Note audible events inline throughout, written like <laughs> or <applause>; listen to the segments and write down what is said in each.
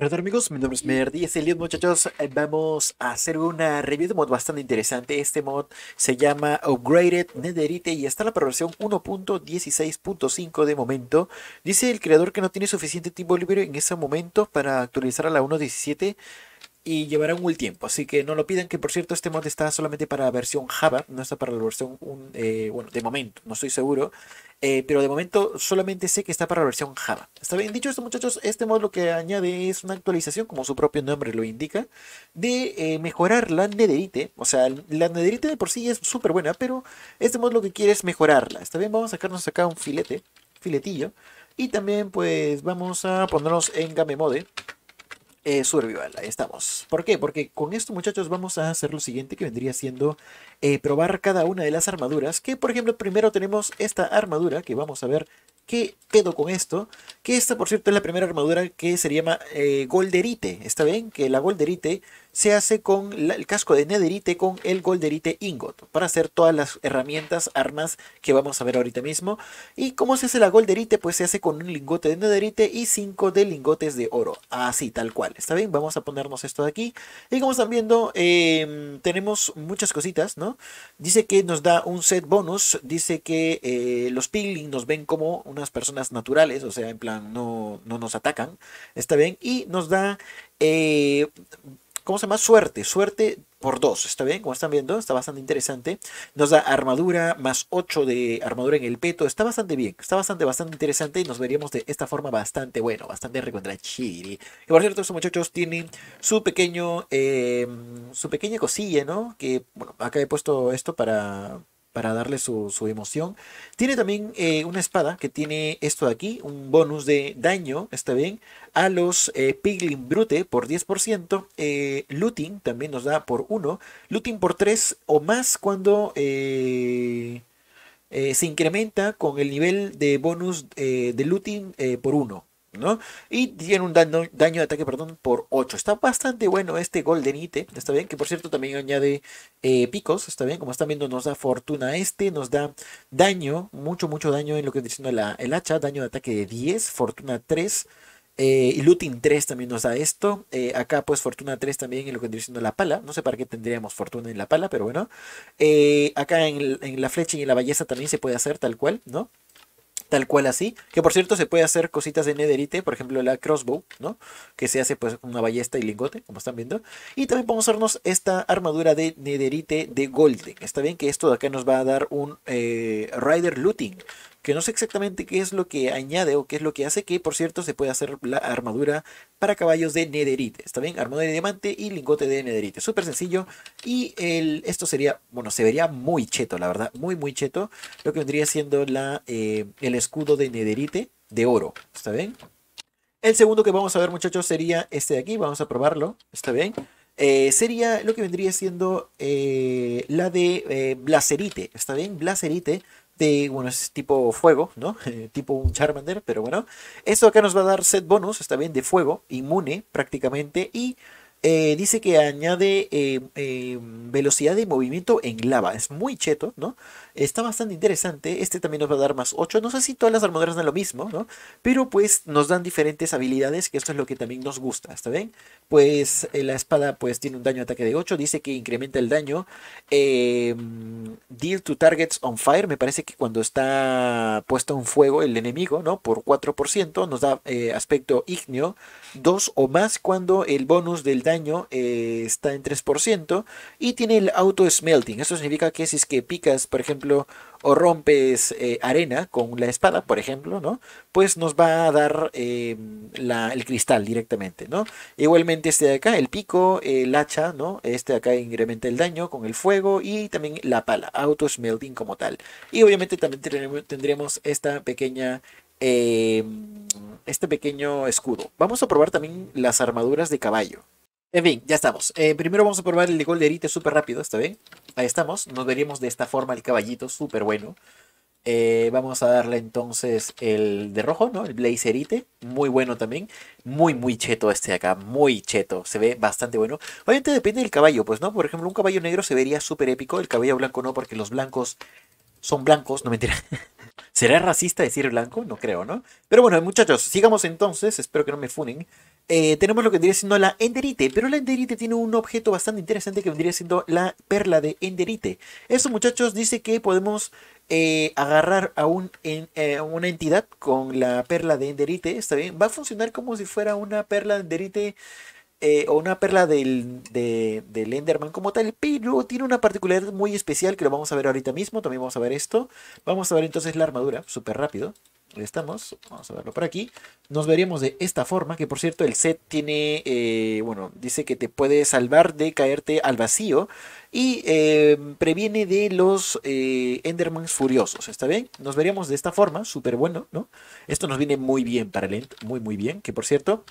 Hola amigos, mi nombre es Merdy y este día muchachos eh, vamos a hacer una review de mod bastante interesante. Este mod se llama Upgraded Netherite y está en la versión 1.16.5 de momento. Dice el creador que no tiene suficiente tiempo libre en ese momento para actualizar a la 1.17 y llevará un tiempo. Así que no lo pidan, que por cierto este mod está solamente para la versión Java, no está para la versión, eh, bueno, de momento, no estoy seguro, eh, pero de momento solamente sé que está para la versión Java. Está bien dicho esto muchachos, este mod lo que añade es una actualización, como su propio nombre lo indica, de eh, mejorar la nederite O sea, la nederite de por sí es súper buena, pero este mod lo que quiere es mejorarla. Está bien, vamos a sacarnos acá un filete, filetillo. Y también pues vamos a ponernos en Game Mode eh, Survival. Ahí estamos. ¿Por qué? Porque con esto, muchachos, vamos a hacer lo siguiente que vendría siendo eh, probar cada una de las armaduras. Que, por ejemplo, primero tenemos esta armadura que vamos a ver qué pedo con esto. Que esta, por cierto, es la primera armadura que se llama eh, Golderite. ¿Está bien? Que la Golderite se hace con el casco de nederite con el golderite ingot para hacer todas las herramientas, armas que vamos a ver ahorita mismo. ¿Y cómo se hace la golderite? Pues se hace con un lingote de nederite y 5 de lingotes de oro. Así, tal cual. ¿Está bien? Vamos a ponernos esto de aquí. Y como están viendo, em, tenemos muchas cositas, ¿no? Dice que nos da un set bonus. Dice que eh, los peeling nos ven como unas personas naturales, o sea, en plan, no, nos atacan. ¿Está bien? Y nos da... Eh, ¿cómo se llama? Suerte, suerte por dos. ¿está bien? Como están viendo, está bastante interesante. Nos da armadura más 8 de armadura en el peto, está bastante bien, está bastante, bastante interesante y nos veríamos de esta forma bastante bueno, bastante recontra chiri. Y por cierto, estos muchachos tienen su pequeño, eh, su pequeña cosilla, ¿no? Que, bueno, acá he puesto esto para para darle su, emoción. Tiene también eh, una espada que tiene esto de aquí, un bonus de daño, está bien, a los eh, Piglin Brute por 10%, eh, Looting también nos da por 1, Looting por 3 o más cuando... Eh, se incrementa con el nivel de bonus de looting por 1. Y tiene un daño, de ataque, perdón, por 8. Está bastante bueno este Goldenite, está bien, que por cierto también añade eh, picos, está bien, como están viendo nos da fortuna este, nos da daño, mucho, mucho daño en lo que está diciendo el hacha, daño de ataque de 10, fortuna 3. Eh, y Looting 3 también nos da esto. Eh, acá pues Fortuna 3 también en lo que estoy diciendo la pala. No sé para qué tendríamos Fortuna en la pala, pero bueno. acá en, en, la flecha y en la belleza también se puede hacer tal cual, ¿no? tal cual así. Que por cierto se puede hacer cositas de nederite, por ejemplo la crossbow, ¿no? Que se hace pues con una ballesta y lingote, como están viendo. Y también podemos hacernos esta armadura de nederite de golden. Está bien que esto de acá nos va a dar un eh, rider looting, que no sé exactamente qué es lo que añade o qué es lo que hace, que por cierto se puede hacer la armadura para caballos de nederite, ¿está bien? Armadura de diamante y lingote de nederite, súper sencillo y el, esto sería, bueno, se vería muy cheto, la verdad, muy muy cheto, lo que vendría siendo la, eh, el escudo de nederite de oro, ¿está bien? El segundo que vamos a ver muchachos sería este de aquí, vamos a probarlo, ¿está bien? Eh, sería lo que vendría siendo eh, la de Blaserite, ¿está bien? Blaserite de, bueno, es tipo fuego, ¿no? <laughs> Eh, tipo un Charmander, pero bueno. Esto acá nos va a dar set bonus, está bien, de fuego, inmune prácticamente, y eh, dice que añade eh, velocidad de movimiento en lava. Es muy cheto, ¿no? Está bastante interesante. Este también nos va a dar más 8. No sé si todas las armaduras dan lo mismo, ¿no? Pero pues nos dan diferentes habilidades, que esto es lo que también nos gusta, ¿está bien? Pues eh, la espada pues tiene un daño de ataque de 8. Dice que incrementa el daño. Em, deal to targets on fire. Me parece que cuando está puesto en fuego el enemigo, ¿no? Por 4%. Nos da eh, aspecto ignio 2 o más cuando el bonus del daño eh, está en 3%. Y tiene el auto smelting. eso significa que si es que picas, por ejemplo, o rompes eh, arena con la espada, por ejemplo, ¿no? Pues nos va a dar em, el cristal directamente, ¿no? Igualmente este de acá, el pico, el hacha, ¿no? Este de acá incrementa el daño con el fuego y también la pala, auto smelting como tal. Y obviamente también tendremos esta pequeña... Em, este pequeño escudo. Vamos a probar también las armaduras de caballo. En fin, ya estamos. Eh, primero vamos a probar el de Golderite súper rápido, ¿está bien? Ahí estamos. Nos veríamos de esta forma el caballito, súper bueno. Eh, vamos a darle entonces el de rojo, ¿no? El Blazerite. Muy bueno también. Muy, muy cheto este de acá. Muy cheto. Se ve bastante bueno. Obviamente depende del caballo, pues, ¿no? Por ejemplo, un caballo negro se vería súper épico. El caballo blanco no, porque los blancos son blancos. No mentira. <laughs> ¿Será racista decir blanco? No creo, ¿no? Pero bueno, muchachos, sigamos entonces. Espero que no me funen. Eh, tenemos lo que vendría siendo la enderite, pero la enderite tiene un objeto bastante interesante que vendría siendo la perla de enderite. Eso muchachos dice que podemos eh, agarrar a, eh, una entidad con la perla de enderite, está bien, va a funcionar como si fuera una perla de enderite o una perla del, del, Enderman como tal, pero tiene una particularidad muy especial que lo vamos a ver ahorita mismo, también vamos a ver esto. Vamos a ver entonces la armadura, súper rápido estamos, vamos a verlo por aquí, nos veríamos de esta forma, que por cierto el set tiene, eh, bueno, dice que te puede salvar de caerte al vacío y em, previene de los eh, Endermans furiosos, ¿está bien? Nos veríamos de esta forma, súper bueno, ¿no? Esto nos viene muy bien para el End, muy muy bien, que por cierto...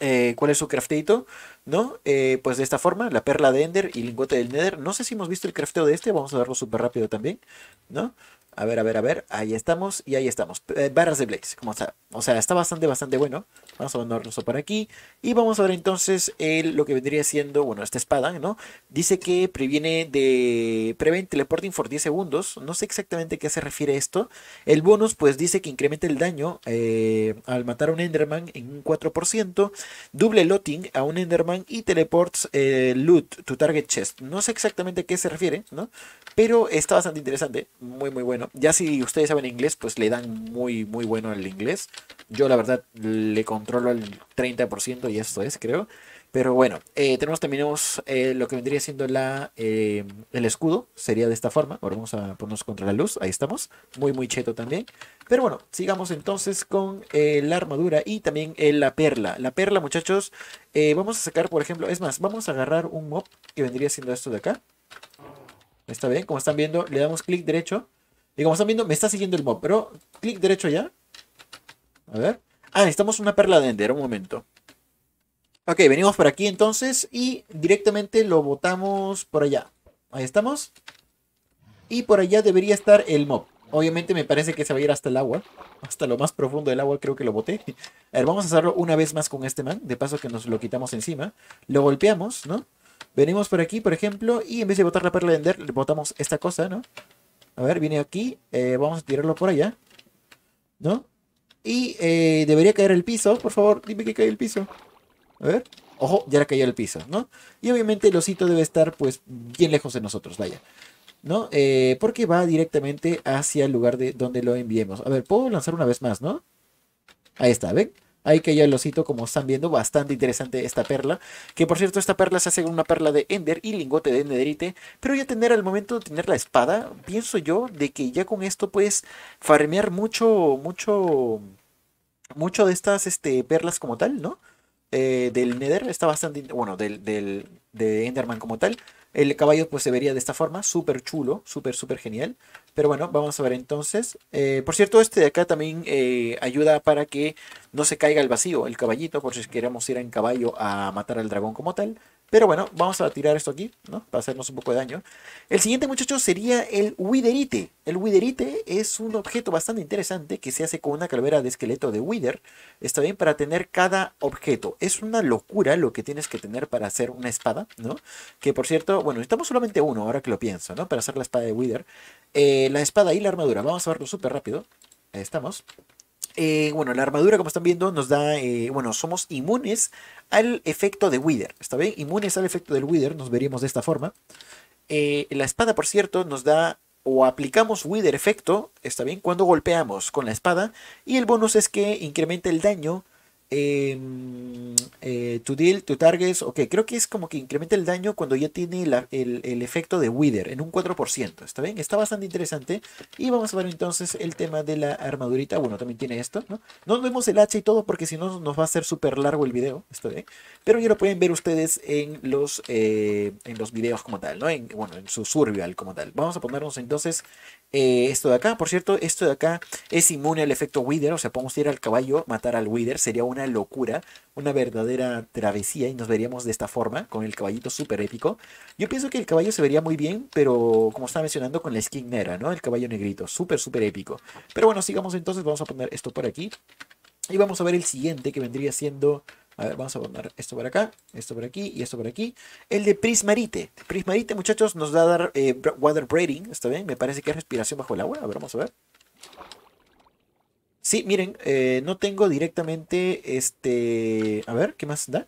Eh, ¿Cuál es su crafteito? ¿No? pues de esta forma, la perla de Ender y lingote del Nether. No sé si hemos visto el crafteo de este, vamos a verlo súper rápido también, ¿no? A ver, a ver, a ver. Ahí estamos y ahí estamos. Eh, barras de Blaze, como O sea, está bastante, bastante bueno. Vamos a abandonarnos por aquí. Y vamos a ver entonces lo que vendría siendo, bueno, esta espada, ¿no? Dice que previene de... Prevent teleporting por 10 segundos. No sé exactamente a qué se refiere esto. El bonus, pues, dice que incrementa el daño eh, al matar a un Enderman en un 4%. Doble looting a un Enderman y teleports eh, loot, to target chest. No sé exactamente a qué se refiere, ¿no? Pero está bastante interesante. Muy, muy bueno ya si ustedes saben inglés, pues le dan muy, muy bueno el inglés. Yo la verdad le controlo al 30% y esto es, creo. Pero bueno, eh, tenemos, también eh, lo que vendría siendo la, eh, el escudo. Sería de esta forma. Ahora vamos a ponernos contra la luz. Ahí estamos. Muy, muy cheto también. Pero bueno, sigamos entonces con la armadura y también la perla. La perla, muchachos, vamos a sacar, por ejemplo, es más, vamos a agarrar un mob que vendría siendo esto de acá. ¿Está bien? Como están viendo, le damos clic derecho y como están viendo, me está siguiendo el mob, pero clic derecho allá. A ver. Ah, necesitamos una perla de Ender, un momento. Ok, venimos por aquí entonces y directamente lo botamos por allá. Ahí estamos. Y por allá debería estar el mob. Obviamente me parece que se va a ir hasta el agua. Hasta lo más profundo del agua creo que lo boté. A ver, vamos a hacerlo una vez más con este man. De paso que nos lo quitamos encima. Lo golpeamos, ¿no? Venimos por aquí, por ejemplo, y en vez de botar la perla de Ender, le botamos esta cosa, ¿no? A ver, viene aquí. Eh, vamos a tirarlo por allá. ¿No? Y eh, debería caer el piso. Por favor, dime que cae el piso. A ver. Ojo, ya le cayó el piso, ¿no? Y obviamente el osito debe estar, pues, bien lejos de nosotros, vaya. ¿No? Eh, porque va directamente hacia el lugar de donde lo enviemos. A ver, puedo lanzar una vez más, ¿no? Ahí está, ¿ven? Ahí que ya lo cito, como están viendo, bastante interesante esta perla. Que por cierto, esta perla se hace con una perla de Ender y lingote de Enderite. Pero ya tener al momento de tener la espada, pienso yo de que ya con esto puedes farmear mucho, mucho, mucho de estas este, perlas como tal, ¿no? Eh, del Nether está bastante, bueno, del, del, de Enderman como tal. El caballo pues se vería de esta forma, súper chulo, súper, súper genial. Pero bueno, vamos a ver entonces. Eh, por cierto, este de acá también eh, ayuda para que no se caiga el vacío el caballito, por si queremos ir en caballo a matar al dragón como tal. Pero bueno, vamos a tirar esto aquí, ¿no? Para hacernos un poco de daño. El siguiente, muchacho sería el Witherite. El Witherite es un objeto bastante interesante que se hace con una calavera de esqueleto de Wither. Está bien para tener cada objeto. Es una locura lo que tienes que tener para hacer una espada, ¿no? Que por cierto, bueno, necesitamos solamente uno, ahora que lo pienso, ¿no? Para hacer la espada de Wither. Eh, la espada y la armadura. Vamos a verlo súper rápido. Ahí estamos. Eh, bueno, la armadura, como están viendo, nos da, eh, bueno, somos inmunes al efecto de Wither, ¿está bien? Inmunes al efecto del Wither, nos veríamos de esta forma. Eh, la espada, por cierto, nos da o aplicamos Wither efecto, ¿está bien? Cuando golpeamos con la espada. Y el bonus es que incrementa el daño Em, eh, to deal, to targets, ok, creo que es como que incrementa el daño cuando ya tiene el, efecto de wither en un 4%, ¿está bien? Está bastante interesante y vamos a ver entonces el tema de la armadurita, bueno, también tiene esto, ¿no? No vemos el hacha y todo porque si no nos va a ser súper largo el video, ¿está bien? Pero ya lo pueden ver ustedes en los, eh, en los videos como tal, ¿no? bueno, en su survival como tal. Vamos a ponernos entonces eh, esto de acá, por cierto, esto de acá es inmune al efecto Wither, o sea, podemos ir al caballo, matar al Wither, sería una locura, una verdadera travesía y nos veríamos de esta forma, con el caballito súper épico. Yo pienso que el caballo se vería muy bien, pero como estaba mencionando, con la skin negra, ¿no? El caballo negrito, súper, súper épico. Pero bueno, sigamos entonces, vamos a poner esto por aquí. Y vamos a ver el siguiente que vendría siendo a ver, vamos a poner esto por acá, esto por aquí y esto por aquí. El de Prismarite. Prismarite, muchachos, nos da dar eh, water breathing. ¿Está bien? Me parece que es respiración bajo el agua. A ver, vamos a ver. Sí, miren, eh, no tengo directamente este... A ver, ¿qué más da?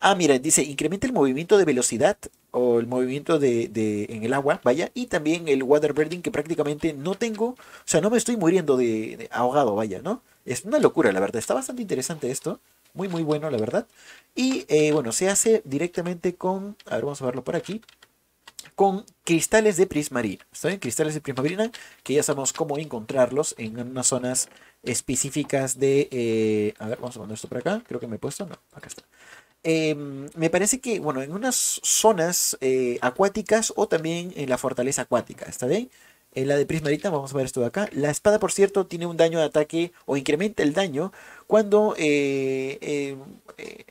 Ah, mira, dice, incrementa el movimiento de velocidad o el movimiento de, en el agua, vaya, y también el Water Breathing que prácticamente no tengo, o sea, no me estoy muriendo de ahogado, vaya, ¿no? Es una locura, la verdad, está bastante interesante esto. Muy, muy bueno, la verdad. Y eh, bueno, se hace directamente con, a ver, vamos a verlo por aquí, con cristales de prismarina. ¿Está bien? Cristales de prismarina, que ya sabemos cómo encontrarlos en unas zonas específicas de... Eh, a ver, vamos a poner esto por acá. Creo que me he puesto. No, acá está. Em, me parece que, bueno, en unas zonas eh, acuáticas o también en la fortaleza acuática, ¿está bien? la de Prismarita, vamos a ver esto de acá. La espada, por cierto, tiene un daño de ataque o incrementa el daño cuando, eh, eh, eh,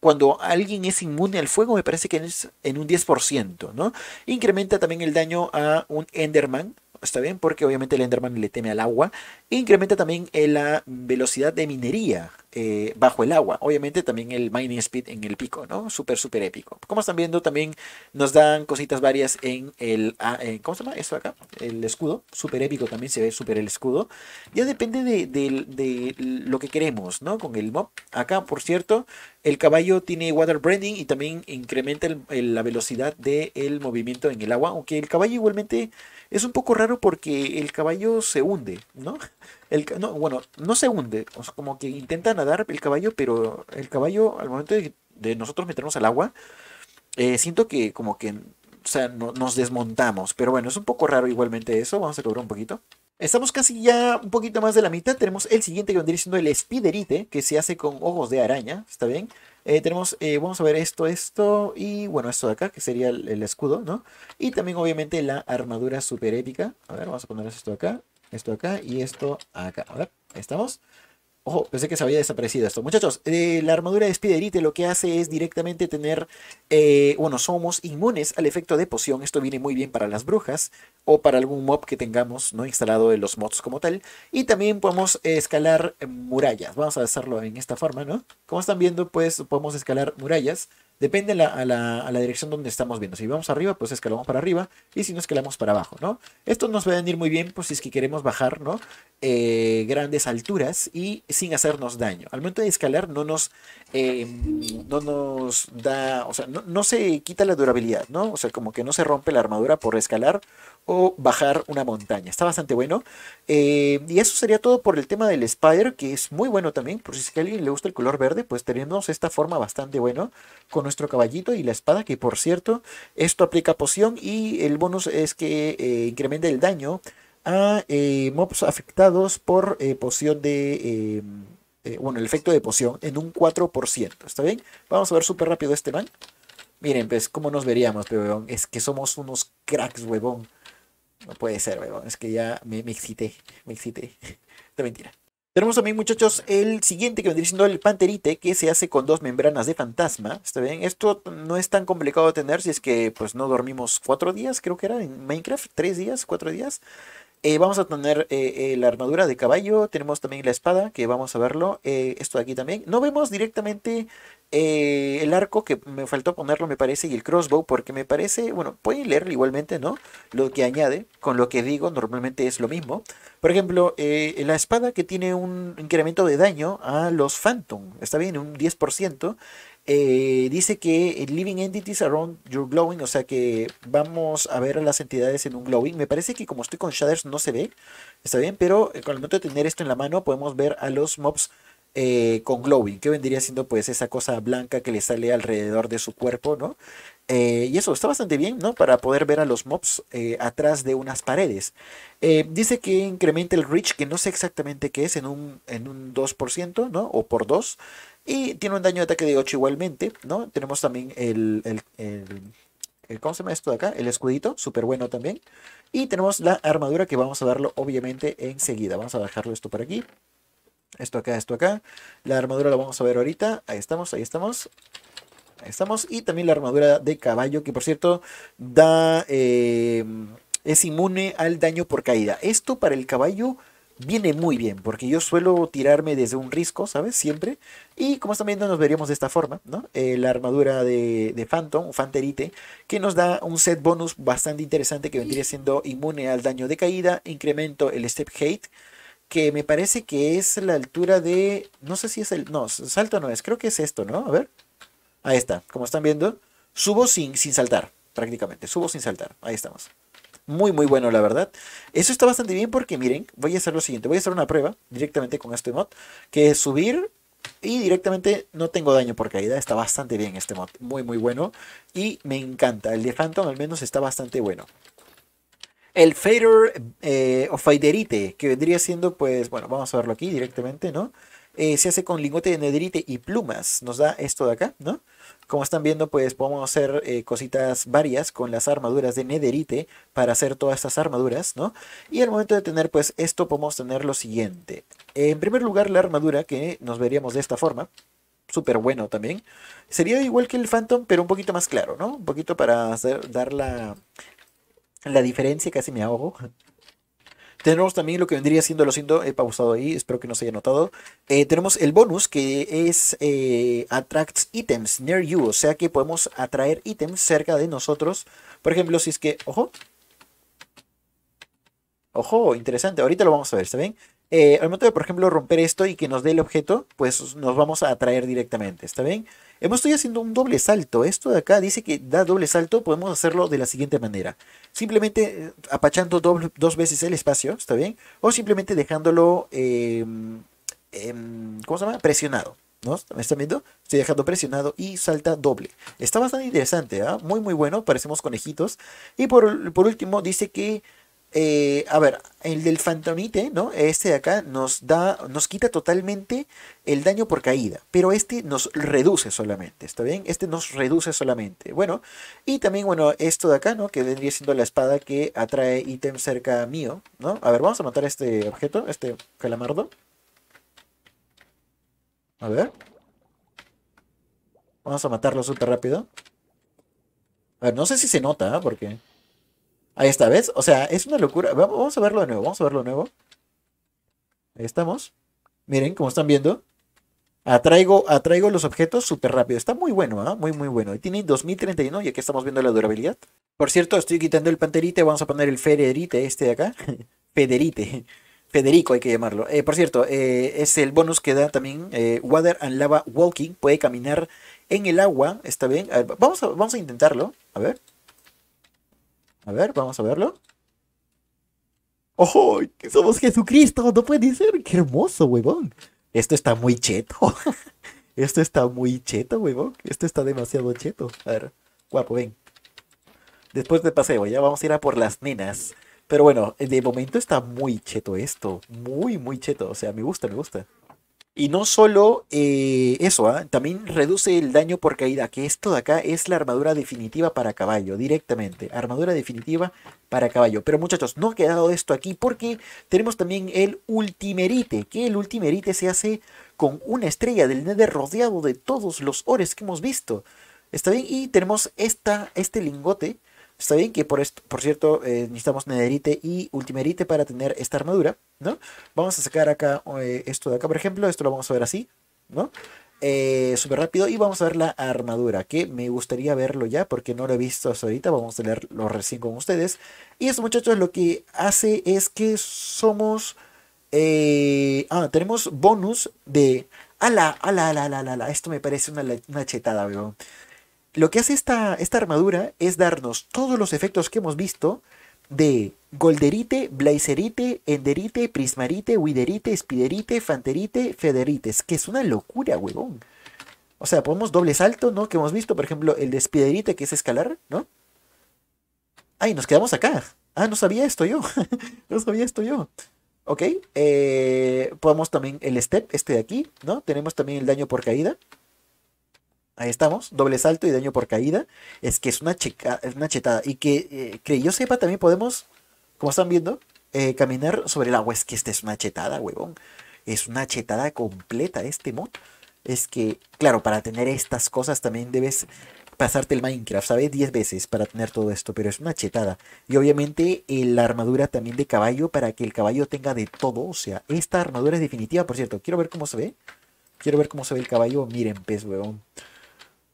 cuando alguien es inmune al fuego, me parece que es en un 10%, ¿no? Incrementa también el daño a un Enderman ¿Está bien? Porque obviamente el Enderman le teme al agua. E incrementa también eh, la velocidad de minería eh, bajo el agua. Obviamente también el mining speed en el pico, ¿no? Súper, súper épico. Como están viendo, también nos dan cositas varias en el... Ah, eh, ¿Cómo se llama esto acá? El escudo. Súper épico también se ve súper el escudo. Ya depende de, lo que queremos, ¿no? Con el mob. Acá, por cierto, el caballo tiene water branding y también incrementa la velocidad del movimiento en el agua. Aunque el caballo igualmente... Es un poco raro porque el caballo se hunde, ¿no? El, no bueno, no se hunde, o sea, como que intenta nadar el caballo, pero el caballo al momento de, nosotros meternos al agua, eh, siento que como que o sea, nos desmontamos. Pero bueno, es un poco raro igualmente eso. Vamos a cobrar un poquito. Estamos casi ya un poquito más de la mitad. Tenemos el siguiente que vendría siendo el Spiderite, que se hace con ojos de araña. ¿Está bien? Eh, tenemos, eh, vamos a ver esto, esto y bueno, esto de acá, que sería el, escudo, ¿no? Y también obviamente la armadura super épica. A ver, vamos a poner esto acá, esto acá y esto acá. A ver, ¿estamos? Ojo, pensé que se había desaparecido esto. Muchachos, eh, la armadura de Spiderite lo que hace es directamente tener, eh, bueno, somos inmunes al efecto de poción. Esto viene muy bien para las brujas o para algún mob que tengamos no instalado en los mods como tal. Y también podemos escalar murallas. Vamos a hacerlo en esta forma, ¿no? Como están viendo, pues podemos escalar murallas Depende a, la, dirección donde estamos viendo. Si vamos arriba, pues escalamos para arriba. Y si no, escalamos para abajo, ¿no? Esto nos va a venir muy bien, pues si es que queremos bajar, ¿no? Eh, grandes alturas y sin hacernos daño. Al momento de escalar no nos, em, no nos da, o sea, no, no, se quita la durabilidad, ¿no? O sea, como que no se rompe la armadura por escalar o bajar una montaña. Está bastante bueno. Eh, y eso sería todo por el tema del Spider, que es muy bueno también. Por si es que a alguien le gusta el color verde, pues tenemos esta forma bastante bueno con nuestro caballito y la espada, que por cierto, esto aplica poción y el bonus es que eh, incrementa el daño a eh, mobs afectados por poción de... bueno, el efecto de poción en un 4%. ¿Está bien? Vamos a ver súper rápido este man. Miren, pues, cómo nos veríamos, pero Es que somos unos cracks, huevón. No puede ser, weón. Es que ya me, excité. Me excité. <laughs> De mentira. Tenemos también, muchachos, el siguiente que vendría siendo el panterite, que se hace con dos membranas de fantasma. ¿Está bien? Esto no es tan complicado de tener si es que pues no dormimos cuatro días, creo que era en Minecraft, tres días, cuatro días. Eh, vamos a tener eh, eh, la armadura de caballo, tenemos también la espada, que vamos a verlo, esto de aquí también. No vemos directamente el arco, que me faltó ponerlo me parece, y el crossbow, porque me parece, bueno, pueden leer igualmente, ¿no? Lo que añade, con lo que digo, normalmente es lo mismo. Por ejemplo, eh, la espada que tiene un incremento de daño a los Phantom, está bien, un 10%. Eh, dice que living entities around your glowing, o sea que vamos a ver a las entidades en un glowing. Me parece que como estoy con shaders no se ve, está bien, pero eh, con el momento de tener esto en la mano podemos ver a los mobs eh, con glowing, que vendría siendo pues esa cosa blanca que le sale alrededor de su cuerpo, ¿no? Eh, y eso está bastante bien, ¿no? Para poder ver a los mobs eh, atrás de unas paredes. dice que incrementa el reach, que no sé exactamente qué es, en un, en un 2%, ¿no? O por 2. Y tiene un daño de ataque de 8 igualmente, ¿no? Tenemos también el, el, ¿Cómo se esto de acá? El escudito, súper bueno también. Y tenemos la armadura que vamos a verlo obviamente enseguida. Vamos a dejarlo esto por aquí esto acá, esto acá. La armadura la vamos a ver ahorita. Ahí estamos, ahí estamos. Ahí estamos. Y también la armadura de caballo, que por cierto da... Eh, es inmune al daño por caída. Esto para el caballo viene muy bien, porque yo suelo tirarme desde un risco, ¿sabes? Siempre. Y como están viendo, nos veríamos de esta forma, ¿no? Eh, la armadura de, de Phantom, Fanterite, que nos da un set bonus bastante interesante que vendría siendo inmune al daño de caída, incremento el Step Hate, que me parece que es la altura de, no sé si es el, no, salto no es, creo que es esto, ¿no? A ver, ahí está, como están viendo, subo sin, sin saltar, prácticamente, subo sin saltar, ahí estamos. Muy, muy bueno, la verdad. Eso está bastante bien porque, miren, voy a hacer lo siguiente. Voy a hacer una prueba directamente con este mod, que es subir y directamente no tengo daño por caída. Está bastante bien este mod. Muy, muy bueno. Y me encanta. El de Phantom al menos está bastante bueno. El Fader eh, o Faderite, que vendría siendo, pues, bueno, vamos a verlo aquí directamente, ¿no? Eh, se hace con lingote de nederite y plumas. Nos da esto de acá, ¿no? Como están viendo, pues podemos hacer eh, cositas varias con las armaduras de nederite para hacer todas estas armaduras, ¿no? Y al momento de tener pues esto podemos tener lo siguiente. En primer lugar, la armadura que nos veríamos de esta forma, súper bueno también, sería igual que el Phantom, pero un poquito más claro, ¿no? Un poquito para hacer, dar la, la diferencia, casi me ahogo. Tenemos también lo que vendría siendo, lo siento, he pausado ahí, espero que no se haya notado. Eh, tenemos el bonus que es eh, Attracts Items Near You, o sea que podemos atraer ítems cerca de nosotros. Por ejemplo, si es que, ojo. Ojo, interesante, ahorita lo vamos a ver, ¿está bien? Eh, al momento de, por ejemplo, romper esto y que nos dé el objeto, pues nos vamos a atraer directamente, ¿está bien? estoy haciendo un doble salto. Esto de acá dice que da doble salto. Podemos hacerlo de la siguiente manera. Simplemente eh, apachando dos veces el espacio, ¿está bien? O simplemente dejándolo, em, em, ¿cómo se llama? Presionado. ¿No? ¿Me están viendo? Estoy dejando presionado y salta doble. Está bastante interesante, ¿ah? Muy, muy bueno. Parecemos conejitos. Y por último, dice que eh, a ver, el del Fantonite, ¿no? Este de acá nos da, nos quita totalmente el daño por caída, pero este nos reduce solamente, ¿está bien? Este nos reduce solamente, bueno, y también, bueno, esto de acá, ¿no? Que vendría siendo la espada que atrae ítem cerca mío, ¿no? A ver, vamos a matar este objeto, este calamardo. A ver. Vamos a matarlo súper rápido. A ver, no sé si se nota, ¿ah? Porque... Ahí está, ¿ves? O sea, es una locura. Vamos a verlo de nuevo, vamos a verlo de nuevo. Ahí estamos. Miren, como están viendo. Atraigo, los objetos súper rápido. Está muy bueno, ¿eh? Muy, muy bueno. Y tiene 2031 y aquí estamos viendo la durabilidad. Por cierto, estoy quitando el panterite. Vamos a poner el federite este de acá. <laughs> federite. Federico hay que llamarlo. Eh, por cierto, eh, es el bonus que da también eh, Water and Lava Walking. Puede caminar en el agua, está bien. vamos, vamos a intentarlo. A ver. A ver, vamos a verlo. ¡Ojo! ¡Que somos Jesucristo! ¡No puede ser! ¡Qué hermoso, huevón! Esto está muy cheto. <laughs> Esto está muy cheto, huevón. Esto está demasiado cheto. A ver, guapo, ven. Después de paseo, ya vamos a ir a por las nenas. Pero bueno, de momento está muy cheto esto. Muy, muy cheto. O sea, me gusta, me gusta. Y no solo eh, eso, ¿ah? también reduce el daño por caída, que esto de acá es la armadura definitiva para caballo, directamente. Armadura definitiva para caballo. Pero muchachos, no ha quedado esto aquí porque tenemos también el ultimerite, que el ultimerite se hace con una estrella del Nether rodeado de todos los ores que hemos visto. Está bien, y tenemos esta, este lingote Está bien que por, por cierto eh, necesitamos nederite y ultimerite para tener esta armadura, ¿no? Vamos a sacar acá eh, esto de acá, por ejemplo. Esto lo vamos a ver así, ¿no? Eh, súper rápido y vamos a ver la armadura, que me gustaría verlo ya porque no lo he visto hasta ahorita. Vamos a leerlo recién con ustedes. Y esto, muchachos lo que hace es que somos... ah, tenemos bonus de... Ala, ala, ala, ala, ala. Esto me parece una, una chetada, weón lo que hace esta, esta armadura es darnos todos los efectos que hemos visto de golderite, blazerite, enderite, prismarite, widerite, spiderite, fanterite, federites, que es una locura, huevón. O sea, podemos doble salto, ¿no? Que hemos visto, por ejemplo, el de spiderite, que es escalar, ¿no? Ay, nos quedamos acá. Ah, no sabía esto yo. <laughs> no sabía esto yo. Ok. Eh, podemos también el step, este de aquí, ¿no? Tenemos también el daño por caída ahí estamos, doble salto y daño por caída, es que es una, checa, es una chetada. Y que, eh, que yo sepa, también podemos, como están viendo, eh, caminar sobre el agua. Es que esta es una chetada, huevón. Es una chetada completa este mod. Es que, claro, para tener estas cosas también debes pasarte el Minecraft, ¿sabes? 10 veces para tener todo esto, pero es una chetada. Y obviamente eh, la armadura también de caballo para que el caballo tenga de todo. O sea, esta armadura es definitiva, por cierto. Quiero ver cómo se ve. Quiero ver cómo se ve el caballo. Miren, pez, pues, huevón.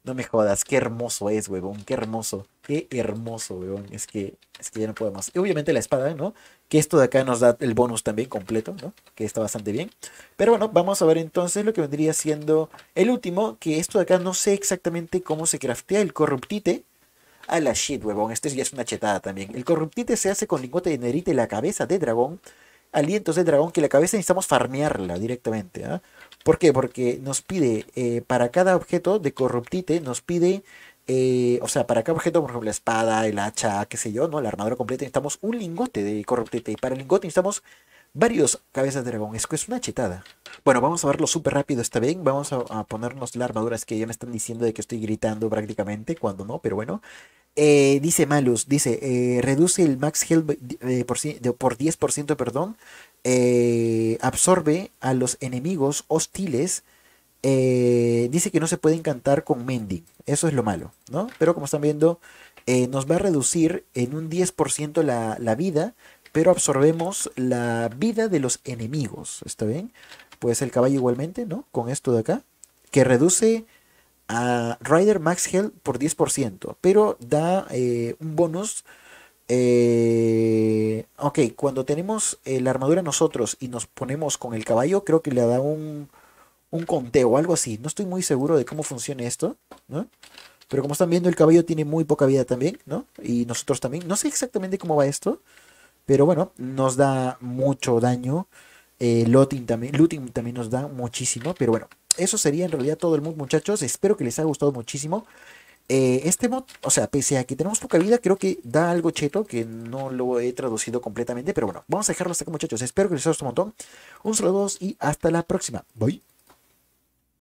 No me jodas, qué hermoso es, huevón, qué hermoso, qué hermoso, huevón. Es que, es que ya no podemos. Y obviamente la espada, ¿no? Que esto de acá nos da el bonus también completo, ¿no? Que está bastante bien. Pero bueno, vamos a ver entonces lo que vendría siendo el último, que esto de acá no sé exactamente cómo se craftea el corruptite. A la shit, huevón, esto ya es una chetada también. El corruptite se hace con lingote de nerite, y la cabeza de dragón alientos de dragón que la cabeza necesitamos farmearla directamente. ¿ah? ¿Por qué? Porque nos pide eh, para cada objeto de corruptite, nos pide, eh, o sea, para cada objeto, por ejemplo, la espada, el hacha, qué sé yo, ¿no? La armadura completa, necesitamos un lingote de corruptite. Y para el lingote necesitamos varios cabezas de dragón. Esto es una chetada. Bueno, vamos a verlo súper rápido, está bien. Vamos a, a ponernos la armadura. Es que ya me están diciendo de que estoy gritando prácticamente, cuando no, pero bueno. Eh, dice Malus, dice, eh, reduce el max health eh, por, 10%, perdón, absorbe a los enemigos hostiles, dice que no se puede encantar con Mending, eso es lo malo, ¿no? Pero como están viendo, nos va a reducir en un 10% la, la vida, pero absorbemos la vida de los enemigos, ¿está bien? Pues el caballo igualmente, ¿no? Con esto de acá, que reduce a Rider Max Hell por 10%, pero da eh, un bonus. Eh, ok, cuando tenemos eh, la armadura nosotros y nos ponemos con el caballo, creo que le da un, un conteo, algo así. No estoy muy seguro de cómo funciona esto, Pero como están viendo, el caballo tiene muy poca vida también, Y nosotros también. No sé exactamente cómo va esto, pero bueno, nos da mucho daño. también, looting también nos da muchísimo, pero bueno, eso sería en realidad todo el mod, muchachos. Espero que les haya gustado muchísimo. Eh, este mod, o sea, pese a que tenemos poca vida, creo que da algo cheto que no lo he traducido completamente. Pero bueno, vamos a dejarlo hasta acá, muchachos. Espero que les haya gustado un montón. Un saludo y hasta la próxima. Bye.